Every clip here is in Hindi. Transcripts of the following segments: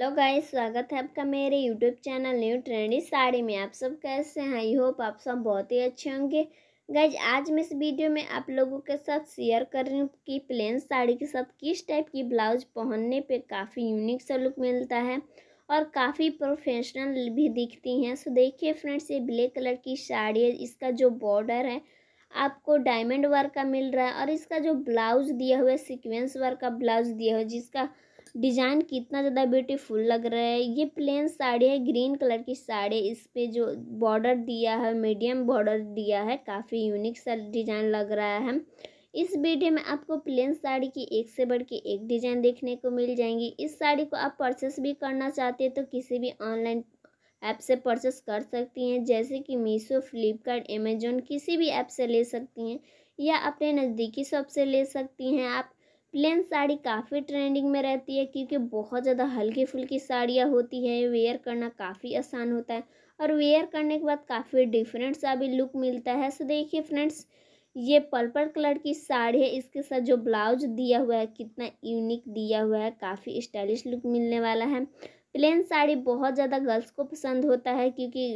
हेलो गाइस स्वागत है आपका मेरे YouTube channel new trendy sari में आप सब कैसे हैं आई होप आप सब बहुत ही अच्छे होंगे गाइज आज मैं इस वीडियो में आप लोगों के साथ शेयर कर रही हूँ कि प्लेन साड़ी के साथ किस टाइप की ब्लाउज पहनने पे काफ़ी यूनिक सा लुक मिलता है और काफ़ी प्रोफेशनल भी दिखती हैं सो देखिए फ्रेंड्स ये ब्लैक कलर की साड़ी है इसका जो बॉर्डर है आपको डायमंड वर्क का मिल रहा है और इसका जो ब्लाउज दिया हुआ है सिक्वेंस वर्क का ब्लाउज दिया हुआ है जिसका डिज़ाइन कितना ज़्यादा ब्यूटीफुल लग रहा है ये प्लेन साड़ी है ग्रीन कलर की साड़ी इस पे जो बॉर्डर दिया है मीडियम बॉर्डर दिया है काफ़ी यूनिक सा डिज़ाइन लग रहा है इस वीडियो में आपको प्लेन साड़ी की एक से बढ़ के एक डिज़ाइन देखने को मिल जाएंगी इस साड़ी को आप परचेस भी करना चाहते हैं तो किसी भी ऑनलाइन ऐप से परचेस कर सकती हैं जैसे कि मीशो फ्लिपकार्ट अमेजोन किसी भी ऐप से ले सकती हैं या अपने नज़दीकी शॉप से ले सकती हैं आप प्लेन साड़ी काफ़ी ट्रेंडिंग में रहती है क्योंकि बहुत ज़्यादा हल्की फुल्की साड़ियाँ होती हैं वेयर करना काफ़ी आसान होता है और वेयर करने के बाद काफ़ी डिफरेंट सा भी लुक मिलता है सो देखिए फ्रेंड्स ये पर्पल कलर की साड़ी है इसके साथ जो ब्लाउज दिया हुआ है कितना यूनिक दिया हुआ है काफ़ी स्टाइलिश लुक मिलने वाला है प्लेन साड़ी बहुत ज़्यादा गर्ल्स को पसंद होता है क्योंकि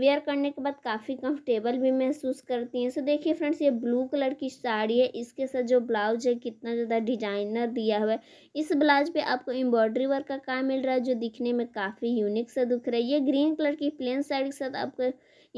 वेयर करने के बाद काफ़ी कंफर्टेबल भी महसूस करती हैं सो देखिए फ्रेंड्स ये ब्लू कलर की साड़ी है इसके साथ जो ब्लाउज है कितना ज़्यादा डिजाइनर दिया हुआ है इस ब्लाउज पे आपको एम्ब्रॉयडरी वर्क का काम मिल रहा है जो दिखने में काफ़ी यूनिक सा दिख रहा है ये ग्रीन कलर की प्लेन साड़ी के साथ आपको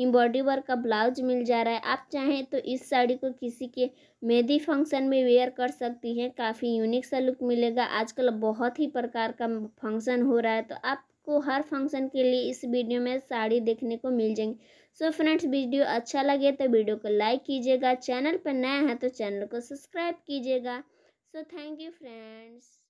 एम्ब्रॉयडरी वर्क का ब्लाउज मिल जा रहा है आप चाहें तो इस साड़ी को किसी के मेहंदी फंक्शन में वेयर कर सकती हैं काफ़ी यूनिक सा लुक मिलेगा आजकल बहुत ही प्रकार का फंक्शन हो रहा है तो आप आपको हर फंक्शन के लिए इस वीडियो में साड़ी देखने को मिल जाएंगी सो फ्रेंड्स वीडियो अच्छा लगे तो वीडियो को लाइक कीजिएगा चैनल पर नया है तो चैनल को सब्सक्राइब कीजिएगा सो थैंक यू फ्रेंड्स